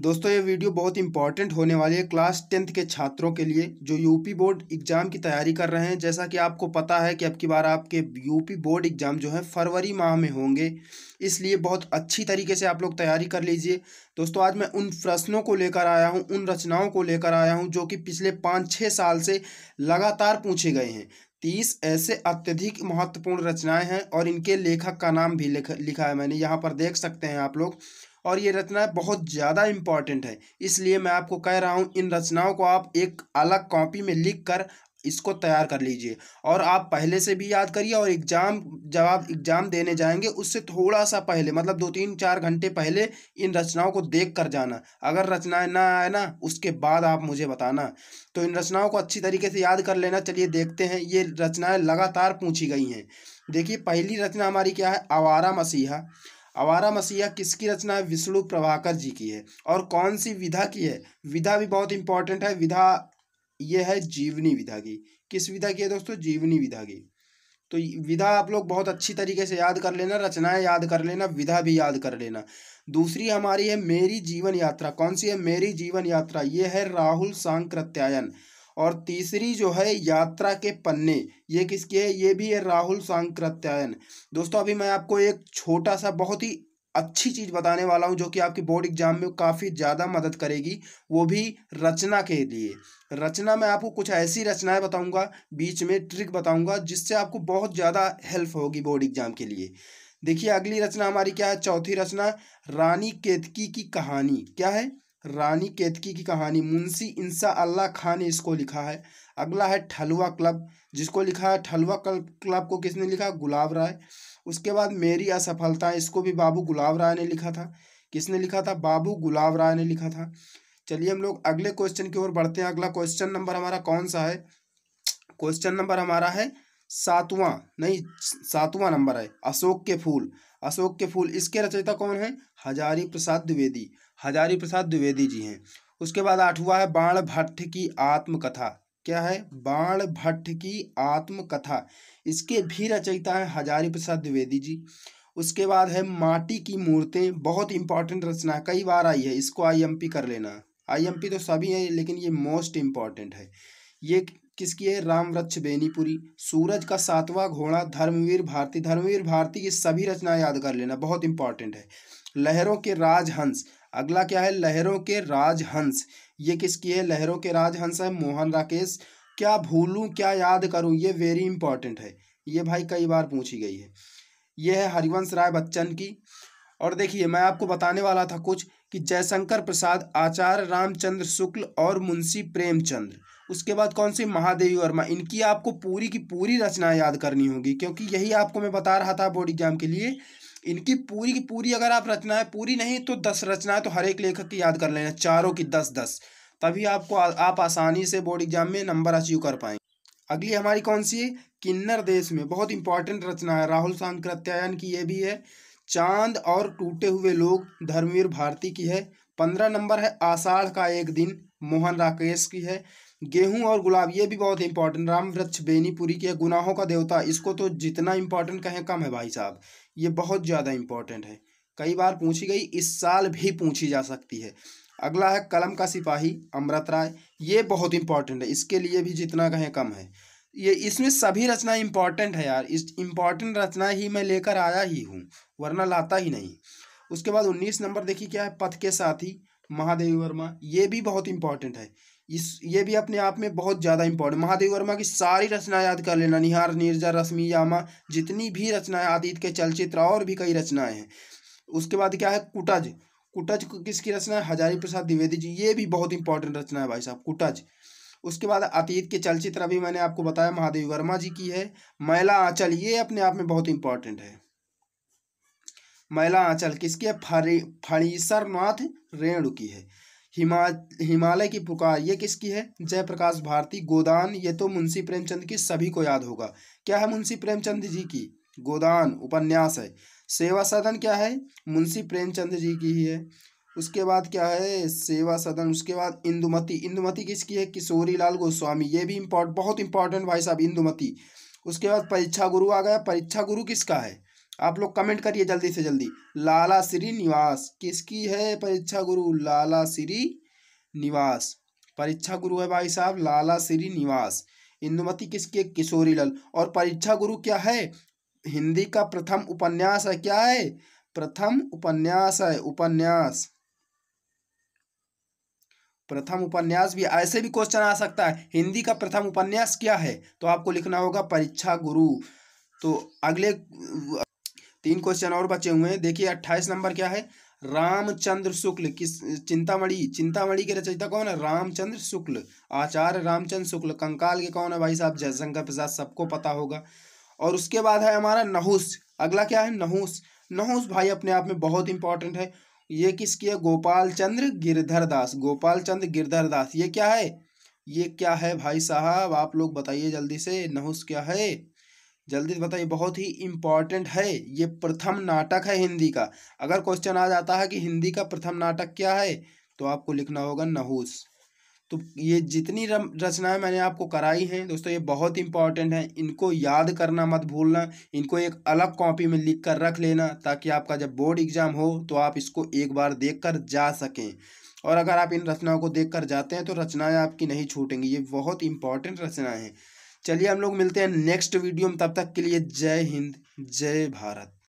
दोस्तों ये वीडियो बहुत इंपॉर्टेंट होने वाली है क्लास टेंथ के छात्रों के लिए जो यूपी बोर्ड एग्ज़ाम की तैयारी कर रहे हैं जैसा कि आपको पता है कि अब की बार आपके यूपी बोर्ड एग्ज़ाम जो है फरवरी माह में होंगे इसलिए बहुत अच्छी तरीके से आप लोग तैयारी कर लीजिए दोस्तों आज मैं उन प्रश्नों को लेकर आया हूँ उन रचनाओं को लेकर आया हूँ जो कि पिछले पाँच छः साल से लगातार पूछे गए हैं तीस ऐसे अत्यधिक महत्वपूर्ण रचनाएं हैं और इनके लेखक का नाम भी लिखा लिखा है मैंने यहाँ पर देख सकते हैं आप लोग और ये रचना बहुत ज़्यादा इम्पॉर्टेंट है इसलिए मैं आपको कह रहा हूँ इन रचनाओं को आप एक अलग कॉपी में लिख कर इसको तैयार कर लीजिए और आप पहले से भी याद करिए और एग्ज़ाम जब आप एग्ज़ाम देने जाएंगे उससे थोड़ा सा पहले मतलब दो तीन चार घंटे पहले इन रचनाओं को देख कर जाना अगर रचनाएं ना आए ना उसके बाद आप मुझे बताना तो इन रचनाओं को अच्छी तरीके से याद कर लेना चलिए देखते हैं ये रचनाएँ लगातार पूछी गई हैं देखिए पहली रचना हमारी क्या है आवारा मसीहा आवारा मसीहा किसकी रचना है विष्णु प्रभाकर जी की है और कौन सी विधा की है विधा भी बहुत इंपॉर्टेंट है विधा ये है जीवनी विधा की किस विधा की है दोस्तों जीवनी विधा की तो विधा आप लोग बहुत अच्छी तरीके से याद कर लेना रचनाएं याद कर लेना विधा भी याद कर लेना दूसरी हमारी है मेरी जीवन यात्रा कौन सी है मेरी जीवन यात्रा ये है राहुल सांक्रत्यायन और तीसरी जो है यात्रा के पन्ने ये किसकी है ये भी है राहुल सांकृत्यायन दोस्तों अभी मैं आपको एक छोटा सा बहुत ही अच्छी चीज़ बताने वाला हूँ जो कि आपकी बोर्ड एग्जाम में काफ़ी ज़्यादा मदद करेगी वो भी रचना के लिए रचना में आपको कुछ ऐसी रचनाएं बताऊंगा बीच में ट्रिक बताऊंगा जिससे आपको बहुत ज़्यादा हेल्प होगी बोर्ड एग्जाम के लिए देखिए अगली रचना हमारी क्या है चौथी रचना रानी केतकी की कहानी क्या है रानी केतकी की कहानी मुंशी इंसा अल्लाह खां ने इसको लिखा है अगला है ठलवा क्लब जिसको लिखा है ठलवा क्लब को किसने लिखा गुलाब राय उसके बाद मेरी असफलता इसको भी बाबू गुलाब राय ने लिखा था किसने लिखा था बाबू गुलाब राय ने लिखा था चलिए हम लोग अगले क्वेश्चन की ओर बढ़ते हैं अगला क्वेश्चन नंबर हमारा कौन सा है क्वेश्चन नंबर हमारा है सातवां नहीं सातवां नंबर है अशोक के फूल अशोक के फूल इसके रचयिता कौन है हजारी प्रसाद द्विवेदी हजारी प्रसाद द्विवेदी जी हैं उसके बाद आठवा है बाण भट्ट की आत्मकथा क्या है बाण भट्ट की आत्मकथा इसके भी रचयिता है हजारी प्रसाद द्विवेदी जी उसके बाद है माटी की मूर्तें बहुत इंपॉर्टेंट रचना कई बार आई है इसको आईएमपी कर लेना आईएमपी तो सभी हैं लेकिन ये मोस्ट इम्पॉर्टेंट है ये किसकी है राम वृक्ष बेनीपुरी सूरज का सातवां घोड़ा धर्मवीर भारती धर्मवीर भारती की सभी रचना याद कर लेना बहुत इंपॉर्टेंट है लहरों के राजहंस अगला क्या है लहरों के राजहंस ये किसकी है लहरों के राजहंस है मोहन राकेश क्या भूलूं क्या याद करूं ये वेरी इंपॉर्टेंट है ये भाई कई बार पूछी गई है ये है हरिवंश राय बच्चन की और देखिए मैं आपको बताने वाला था कुछ कि जयशंकर प्रसाद आचार्य रामचंद्र शुक्ल और मुंशी प्रेमचंद्र उसके बाद कौन सी महादेवी वर्मा इनकी आपको पूरी की पूरी रचना याद करनी होगी क्योंकि यही आपको मैं बता रहा था बोर्ड एग्जाम के लिए इनकी पूरी की पूरी अगर आप रचनाएं पूरी नहीं तो दस रचनाएं तो हर एक लेखक की याद कर लेना चारों की दस दस तभी आपको आ, आप आसानी से बोर्ड एग्जाम में नंबर अचीव कर पाएंगे अगली हमारी कौन सी है किन्नर देश में बहुत इंपॉर्टेंट रचना है राहुल सांकृत्यायन की ये भी है चांद और टूटे हुए लोग धर्मवीर भारती की है पंद्रह नंबर है आषाढ़ का एक दिन मोहन राकेश की है गेहूं और गुलाब ये भी बहुत इंपॉर्टेंट राम वृक्ष बेनीपुरी के गुनाहों का देवता इसको तो जितना इम्पोर्टेंट कहें कम है भाई साहब ये बहुत ज़्यादा इंपॉर्टेंट है कई बार पूछी गई इस साल भी पूछी जा सकती है अगला है कलम का सिपाही अमृत राय ये बहुत इंपॉर्टेंट है इसके लिए भी जितना कहें कम है ये इसमें सभी रचना इम्पॉर्टेंट है यार इस इम्पॉर्टेंट रचना ही मैं लेकर आया ही हूँ वरना लाता ही नहीं उसके बाद उन्नीस नंबर देखिए क्या है पथ के साथी महादेवी वर्मा ये भी बहुत इंपॉर्टेंट है इस ये भी अपने आप में बहुत ज़्यादा इंपॉर्टेंट महादेव वर्मा की सारी रचनाएं याद कर लेना निहार निर्जा रश्मि यामा जितनी भी रचनाएं आदित्य के चलचित्र और भी कई रचनाएं हैं उसके बाद क्या है कुटज कुटज किसकी रचना है हजारी प्रसाद द्विवेदी जी ये भी बहुत इंपॉर्टेंट रचना है भाई साहब कुटज उसके बाद अतीत के चलचित्र अभी मैंने आपको बताया महादेवी वर्मा जी की है मैला आंचल ये अपने आप में बहुत इंपॉर्टेंट है मैला आंचल किसकी है फरी फणीसरनाथ रेणु की है हिमा हिमालय की पुकार ये किसकी है जयप्रकाश भारती गोदान ये तो मुंशी प्रेमचंद की सभी को याद होगा क्या है मुंशी प्रेमचंद जी की गोदान उपन्यास है सेवा सदन क्या है मुंशी प्रेमचंद जी की ही है उसके बाद क्या है सेवा सदन उसके बाद इंदुमती इंदुमती किसकी है किशोरी लाल गोस्वामी ये भी इम्पोर्ट बहुत इंपॉर्टेंट भाई साहब इंदुमती उसके बाद परीक्षा गुरु आ गया परीक्षा गुरु किसका है आप लोग कमेंट करिए जल्दी से जल्दी लाला श्री निवास किसकी है परीक्षा गुरु लाला श्री निवास परीक्षा गुरु है भाई साहब लाला श्री निवास इंदुमती किसकी है किशोरीलाल और परीक्षा गुरु क्या है हिंदी का प्रथम उपन्यास है क्या है प्रथम उपन्यास है उपन्यास प्रथम उपन्यास भी ऐसे भी क्वेश्चन आ सकता है हिंदी का प्रथम उपन्यास क्या है तो आपको लिखना होगा परीक्षा गुरु तो अगले तीन क्वेश्चन और बचे हुए हैं देखिए अट्ठाईस नंबर क्या है रामचंद्र शुक्ल किस चिंतामणि चिंतामणि के रचयिता कौन है रामचंद्र शुक्ल आचार्य रामचंद्र शुक्ल कंकाल के कौन है भाई साहब जयशंकर प्रसाद सबको पता होगा और उसके बाद है हमारा नहुस अगला क्या है नहुस नहुस भाई अपने आप में बहुत इंपॉर्टेंट है ये किसकी है गोपाल चंद्र गिरधर दास गोपाल चंद्र गिरधर दास ये क्या है ये क्या है भाई साहब आप लोग बताइए जल्दी से नहुस क्या है जल्दी से बताइए बहुत ही इम्पॉर्टेंट है ये प्रथम नाटक है हिंदी का अगर क्वेश्चन आ जाता है कि हिंदी का प्रथम नाटक क्या है तो आपको लिखना होगा नहूस तो ये जितनी रचनाएं मैंने आपको कराई हैं दोस्तों ये बहुत इंपॉर्टेंट हैं इनको याद करना मत भूलना इनको एक अलग कॉपी में लिख कर रख लेना ताकि आपका जब बोर्ड एग्जाम हो तो आप इसको एक बार देख कर जा सकें और अगर आप इन रचनाओं को देख कर जाते हैं तो रचनाएँ आपकी नहीं छूटेंगी ये बहुत इंपॉर्टेंट रचनाएँ हैं चलिए हम लोग मिलते हैं नेक्स्ट वीडियो में तब तक के लिए जय हिंद जय भारत